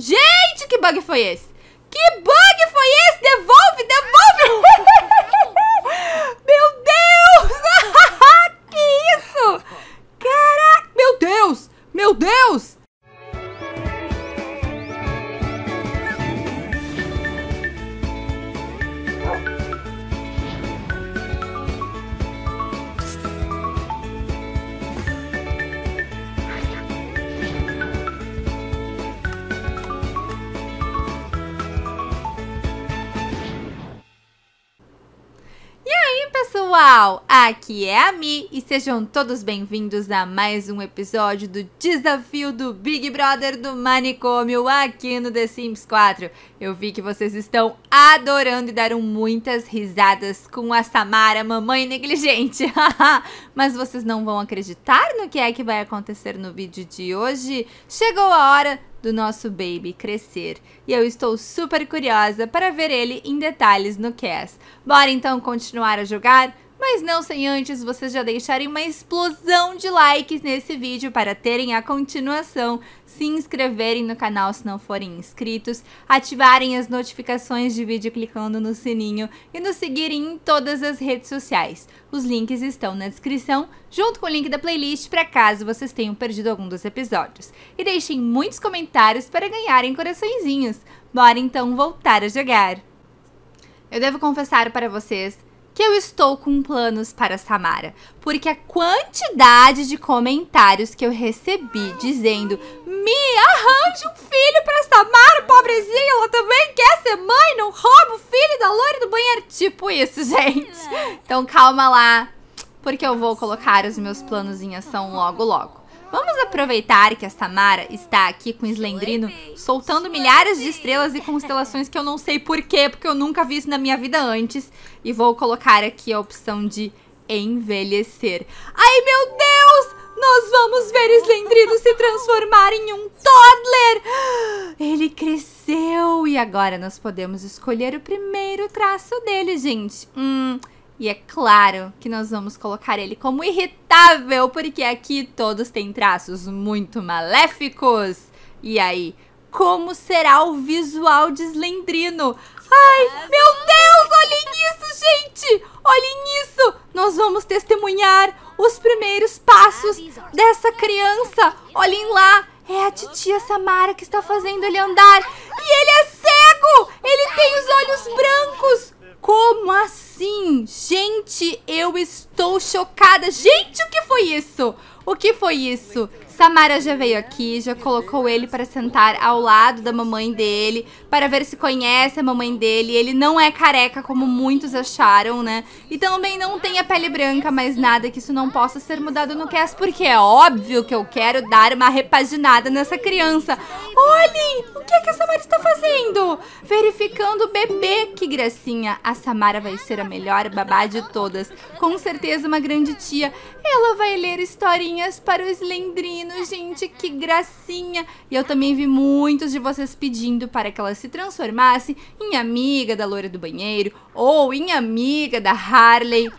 Gente, que bug foi esse? Que bug foi esse? Devolve, devolve! meu Deus! que isso? Caraca! Meu Deus! Meu Deus! pessoal, aqui é a Mi e sejam todos bem-vindos a mais um episódio do Desafio do Big Brother do Manicômio aqui no The Sims 4. Eu vi que vocês estão adorando e deram muitas risadas com a Samara, mamãe negligente. Mas vocês não vão acreditar no que é que vai acontecer no vídeo de hoje? Chegou a hora do nosso baby crescer. E eu estou super curiosa para ver ele em detalhes no cast. Bora então continuar a jogar? mas não sem antes vocês já deixarem uma explosão de likes nesse vídeo para terem a continuação, se inscreverem no canal se não forem inscritos, ativarem as notificações de vídeo clicando no sininho e nos seguirem em todas as redes sociais. Os links estão na descrição, junto com o link da playlist para caso vocês tenham perdido algum dos episódios. E deixem muitos comentários para ganharem coraçõezinhos. Bora então voltar a jogar! Eu devo confessar para vocês que eu estou com planos para Samara, porque a quantidade de comentários que eu recebi dizendo me arranje um filho para Samara, pobrezinha, ela também quer ser mãe, não rouba o filho da loira do banheiro, tipo isso, gente. Então calma lá, porque eu vou colocar os meus planos em ação logo logo. Vamos aproveitar que a Samara está aqui com o Slendrino soltando milhares de estrelas e constelações que eu não sei porquê, porque eu nunca vi isso na minha vida antes. E vou colocar aqui a opção de envelhecer. Ai, meu Deus! Nós vamos ver Slendrino se transformar em um toddler! Ele cresceu e agora nós podemos escolher o primeiro traço dele, gente. Hum... E é claro que nós vamos colocar ele como irritável, porque aqui todos têm traços muito maléficos. E aí, como será o visual de Slendrino? Ai, meu Deus, olhem isso, gente! Olhem isso! Nós vamos testemunhar os primeiros passos dessa criança. Olhem lá, é a titia Samara que está fazendo ele andar. E ele é cego! Ele tem os olhos brancos! Como assim? Gente, eu estou chocada. Gente, o que foi isso? O que foi isso? Samara já veio aqui, já colocou ele para sentar ao lado da mamãe dele para ver se conhece a mamãe dele. Ele não é careca, como muitos acharam, né? E também não tem a pele branca, mas nada que isso não possa ser mudado no cast, porque é óbvio que eu quero dar uma repaginada nessa criança. Olhem! O que, é que a Samara está fazendo? Verificando o bebê, que gracinha! A Samara vai ser a melhor babá de todas. Com certeza, uma grande tia. Ela vai ler historinhas para os lendrinos, gente, que gracinha! E eu também vi muitos de vocês pedindo para que elas se transformasse em amiga da loira do banheiro ou em amiga da Harley.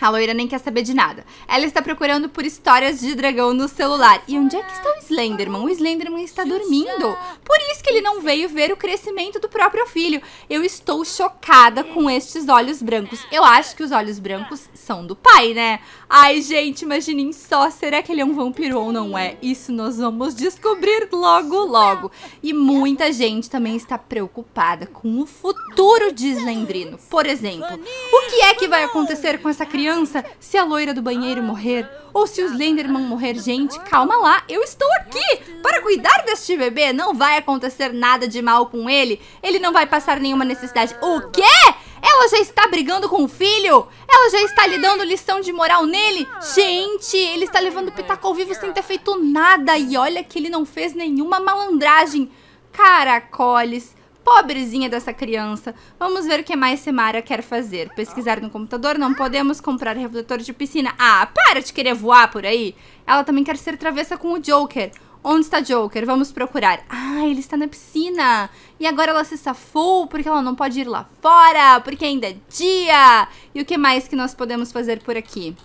A loira nem quer saber de nada. Ela está procurando por histórias de dragão no celular. E onde é que está o Slenderman? O Slenderman está dormindo. Por isso que ele não veio ver o crescimento do próprio filho. Eu estou chocada com estes olhos brancos. Eu acho que os olhos brancos são do pai, né? Ai, gente, imaginem só. Será que ele é um vampiro ou não é? Isso nós vamos descobrir logo, logo. E muita gente também está preocupada com o futuro de Slendrino. Por exemplo, o que é que vai acontecer com essa criança? criança, se a loira do banheiro morrer, ou se os Slenderman morrer, gente, calma lá, eu estou aqui para cuidar deste bebê. Não vai acontecer nada de mal com ele. Ele não vai passar nenhuma necessidade. O quê? Ela já está brigando com o filho? Ela já está lhe dando lição de moral nele? Gente, ele está levando o pitaco ao vivo sem ter feito nada. E olha que ele não fez nenhuma malandragem. Caracoles, Pobrezinha dessa criança. Vamos ver o que mais Semara quer fazer. Pesquisar no computador, não podemos comprar refletor de piscina. Ah, para de querer voar por aí. Ela também quer ser travessa com o Joker. Onde está Joker? Vamos procurar. Ah, ele está na piscina. E agora ela se safou porque ela não pode ir lá fora, porque ainda é dia. E o que mais que nós podemos fazer por aqui?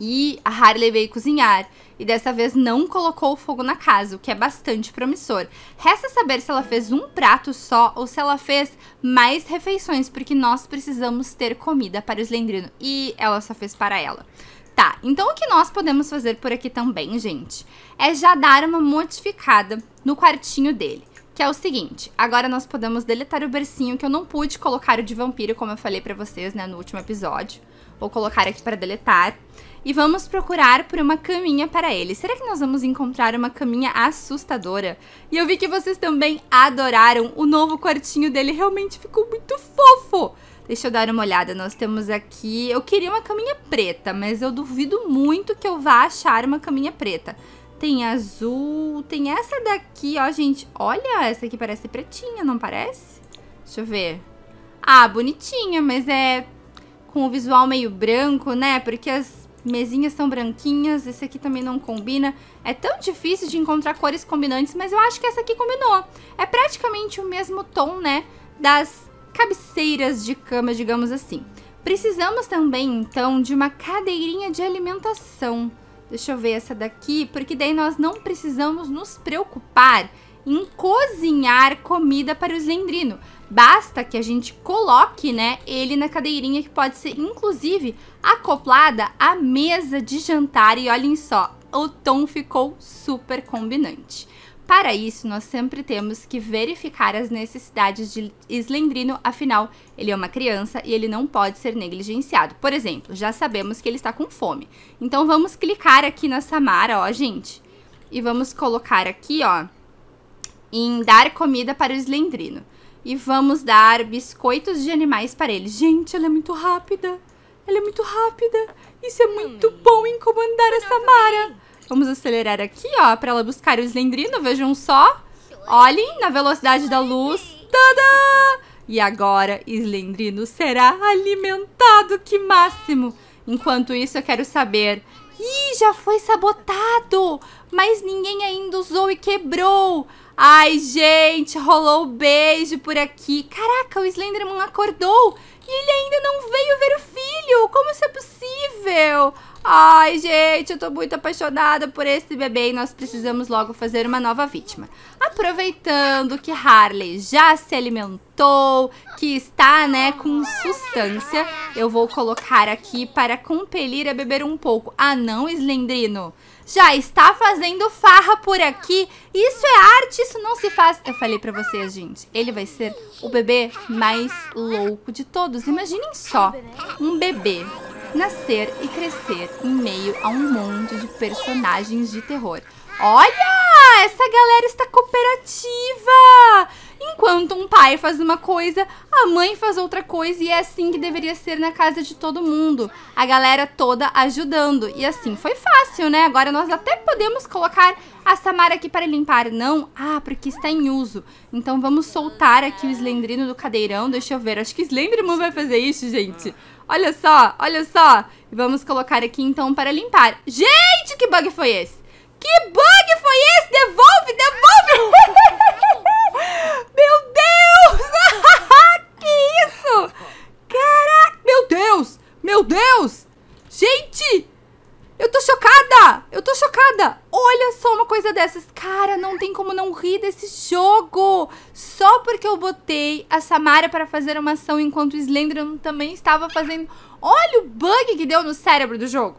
E a Harley veio cozinhar e dessa vez não colocou o fogo na casa, o que é bastante promissor. Resta saber se ela fez um prato só ou se ela fez mais refeições, porque nós precisamos ter comida para o lendrino e ela só fez para ela. Tá, então o que nós podemos fazer por aqui também, gente, é já dar uma modificada no quartinho dele que é o seguinte, agora nós podemos deletar o bercinho que eu não pude colocar o de vampiro, como eu falei para vocês, né, no último episódio. Vou colocar aqui para deletar. E vamos procurar por uma caminha para ele. Será que nós vamos encontrar uma caminha assustadora? E eu vi que vocês também adoraram. O novo quartinho dele realmente ficou muito fofo. Deixa eu dar uma olhada. Nós temos aqui... Eu queria uma caminha preta, mas eu duvido muito que eu vá achar uma caminha preta. Tem azul, tem essa daqui, ó, gente. Olha, essa aqui parece pretinha, não parece? Deixa eu ver. Ah, bonitinha, mas é com o visual meio branco, né? Porque as mesinhas são branquinhas, esse aqui também não combina. É tão difícil de encontrar cores combinantes, mas eu acho que essa aqui combinou. É praticamente o mesmo tom, né, das cabeceiras de cama, digamos assim. Precisamos também, então, de uma cadeirinha de alimentação. Deixa eu ver essa daqui, porque daí nós não precisamos nos preocupar em cozinhar comida para o Zendrino, Basta que a gente coloque, né, ele na cadeirinha que pode ser inclusive acoplada à mesa de jantar e olhem só, o tom ficou super combinante. Para isso, nós sempre temos que verificar as necessidades de Slendrino, afinal, ele é uma criança e ele não pode ser negligenciado. Por exemplo, já sabemos que ele está com fome. Então, vamos clicar aqui na Samara, ó, gente. E vamos colocar aqui, ó, em dar comida para o Slendrino. E vamos dar biscoitos de animais para ele. Gente, ela é muito rápida. Ela é muito rápida. Isso é muito bom em comandar essa Mara. Vamos acelerar aqui, ó, para ela buscar o Slendrino. Vejam só. Olhem na velocidade da luz. Tadã! E agora, Slendrino será alimentado, que máximo! Enquanto isso, eu quero saber... Ih, já foi sabotado! Mas ninguém ainda usou e quebrou! Ai, gente, rolou um beijo por aqui. Caraca, o Slenderman acordou e ele ainda não veio ver o filho. Como isso é possível? Ai, gente, eu tô muito apaixonada por esse bebê e nós precisamos logo fazer uma nova vítima. Aproveitando que Harley já se alimentou, que está, né, com substância, eu vou colocar aqui para compelir a beber um pouco. Ah, não, Slendrino? já está fazendo farra por aqui. Isso é arte, isso não se faz. Eu falei pra vocês, gente. Ele vai ser o bebê mais louco de todos. Imaginem só, um bebê nascer e crescer em meio a um monte de personagens de terror. Olha! essa galera está cooperativa. Enquanto um pai faz uma coisa, a mãe faz outra coisa e é assim que deveria ser na casa de todo mundo. A galera toda ajudando. E assim foi fácil, né? Agora nós até podemos colocar a Samara aqui para limpar. Não? Ah, porque está em uso. Então vamos soltar aqui o Slendrino do cadeirão. Deixa eu ver. Acho que Slendrimo vai fazer isso, gente. Olha só, olha só. Vamos colocar aqui então para limpar. Gente, que bug foi esse? Que bug foi esse? Devolve, devolve! Meu Deus! que isso? Caraca! Meu Deus! Meu Deus! Gente! Eu tô chocada! Eu tô chocada! Olha só uma coisa dessas. Cara, não tem como não rir desse jogo. Só porque eu botei a Samara para fazer uma ação enquanto o Slender também estava fazendo... Olha o bug que deu no cérebro do jogo.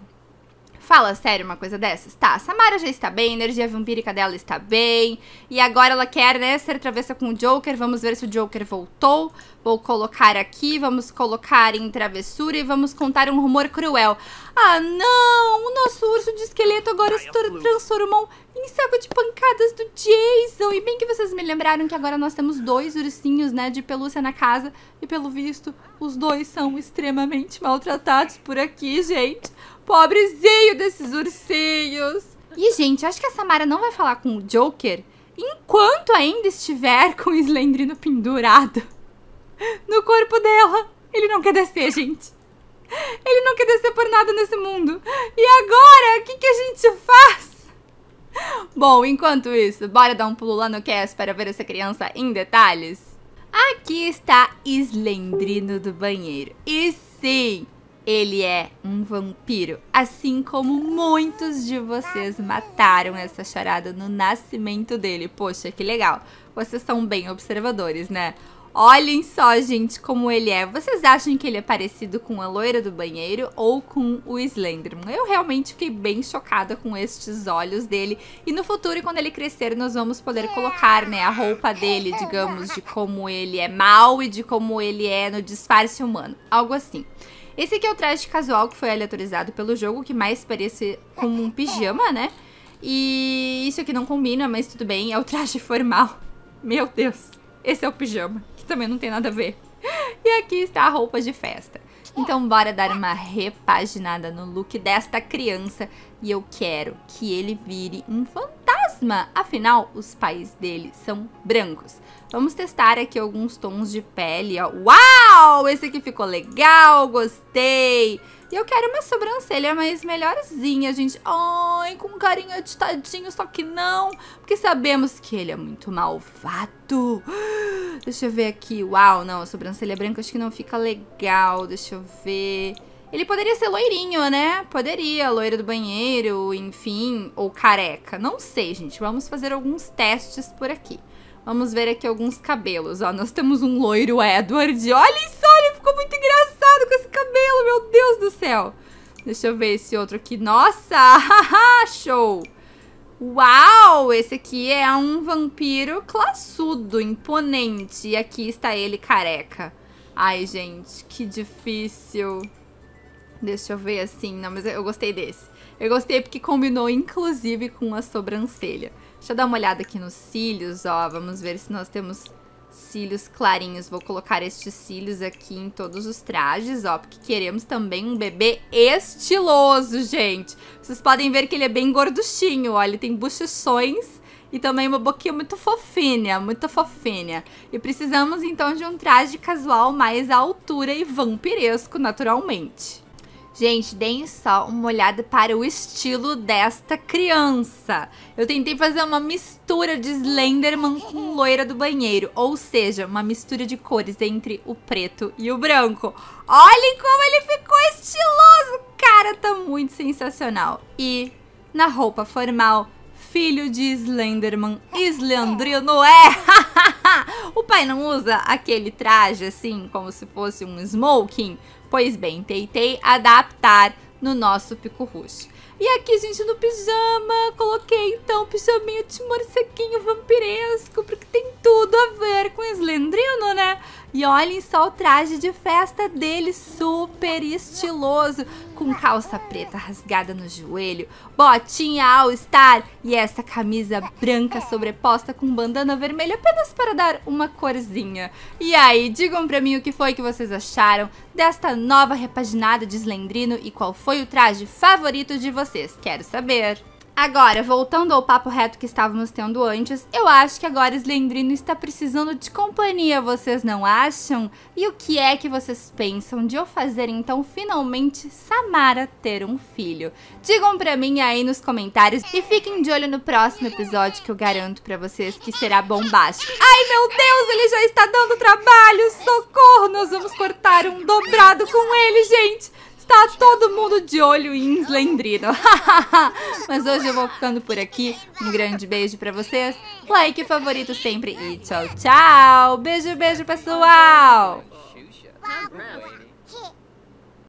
Fala sério uma coisa dessas? Tá, a Samara já está bem, a energia vampírica dela está bem, e agora ela quer, né, ser travessa com o Joker, vamos ver se o Joker voltou. Vou colocar aqui, vamos colocar em travessura e vamos contar um rumor cruel. Ah, não! O nosso urso de esqueleto agora se transformou em saco de pancadas do Jason. E bem que vocês me lembraram que agora nós temos dois ursinhos, né, de pelúcia na casa, e pelo visto, os dois são extremamente maltratados por aqui, gente. Pobrezinho desses ursinhos. E, gente, acho que a Samara não vai falar com o Joker enquanto ainda estiver com o Slendrino pendurado no corpo dela. Ele não quer descer, gente. Ele não quer descer por nada nesse mundo. E agora, o que, que a gente faz? Bom, enquanto isso, bora dar um pulo lá no Cass para ver essa criança em detalhes? Aqui está Slendrino do banheiro. E sim, ele é um vampiro, assim como muitos de vocês mataram essa charada no nascimento dele. Poxa, que legal. Vocês são bem observadores, né? Olhem só, gente, como ele é. Vocês acham que ele é parecido com a loira do banheiro ou com o Slenderman? Eu realmente fiquei bem chocada com estes olhos dele. E no futuro, quando ele crescer, nós vamos poder colocar, né, a roupa dele, digamos, de como ele é mal e de como ele é no disfarce humano. Algo assim. Esse aqui é o traje casual que foi aleatorizado pelo jogo, que mais parece como um pijama, né? E isso aqui não combina, mas tudo bem, é o traje formal. Meu Deus, esse é o pijama, que também não tem nada a ver. E aqui está a roupa de festa. Então bora dar uma repaginada no look desta criança e eu quero que ele vire um fantasma. Afinal, os pais dele são brancos. Vamos testar aqui alguns tons de pele, ó. Uau! Esse aqui ficou legal, gostei! E eu quero uma sobrancelha mais melhorzinha, gente. Ai, com carinha de tadinho, só que não. Porque sabemos que ele é muito malvado. Deixa eu ver aqui. Uau, não, a sobrancelha branca acho que não fica legal. Deixa eu ver. Ele poderia ser loirinho, né? Poderia, loira do banheiro, enfim, ou careca. Não sei, gente. Vamos fazer alguns testes por aqui. Vamos ver aqui alguns cabelos. Ó, nós temos um loiro Edward. Olha isso, ele ficou muito engraçado com esse cabelo, meu Deus do céu. Deixa eu ver esse outro aqui. Nossa, show! Uau, esse aqui é um vampiro classudo, imponente. E aqui está ele careca. Ai, gente, que difícil. Deixa eu ver assim. Não, mas eu gostei desse. Eu gostei porque combinou, inclusive, com a sobrancelha. Deixa eu dar uma olhada aqui nos cílios, ó. Vamos ver se nós temos cílios clarinhos. Vou colocar estes cílios aqui em todos os trajes, ó, porque queremos também um bebê estiloso, gente. Vocês podem ver que ele é bem gorduchinho, ó, ele tem bochichões e também uma boquinha muito fofinha, muito fofinha. E precisamos então de um traje casual mais à altura e vampiresco, naturalmente. Gente, deem só uma olhada para o estilo desta criança. Eu tentei fazer uma mistura de Slenderman com loira do banheiro. Ou seja, uma mistura de cores entre o preto e o branco. Olhem como ele ficou estiloso! Cara, tá muito sensacional. E na roupa formal, filho de Slenderman, Slendrino, é! o pai não usa aquele traje assim, como se fosse um smoking? Pois bem, tentei adaptar no nosso pico roxo. E aqui, gente, no pijama, coloquei então o pijaminho de morceguinho vampiresco, porque tem tudo a ver com Slendrino, né? E olhem só o traje de festa dele, super estiloso, com calça preta rasgada no joelho, botinha All Star e essa camisa branca sobreposta com bandana vermelha apenas para dar uma corzinha. E aí, digam pra mim o que foi que vocês acharam desta nova repaginada de Slendrino e qual foi foi o traje favorito de vocês? Quero saber. Agora, voltando ao papo reto que estávamos tendo antes, eu acho que agora Slendrino está precisando de companhia, vocês não acham? E o que é que vocês pensam de eu fazer então finalmente Samara ter um filho? Digam pra mim aí nos comentários e fiquem de olho no próximo episódio que eu garanto pra vocês que será bombástico. Ai meu Deus, ele já está dando trabalho, socorro, nós vamos cortar um dobrado com ele, gente! Tá todo mundo de olho em Slendrino. Mas hoje eu vou ficando por aqui. Um grande beijo pra vocês. Like favorito sempre. E tchau, tchau. Beijo, beijo, pessoal.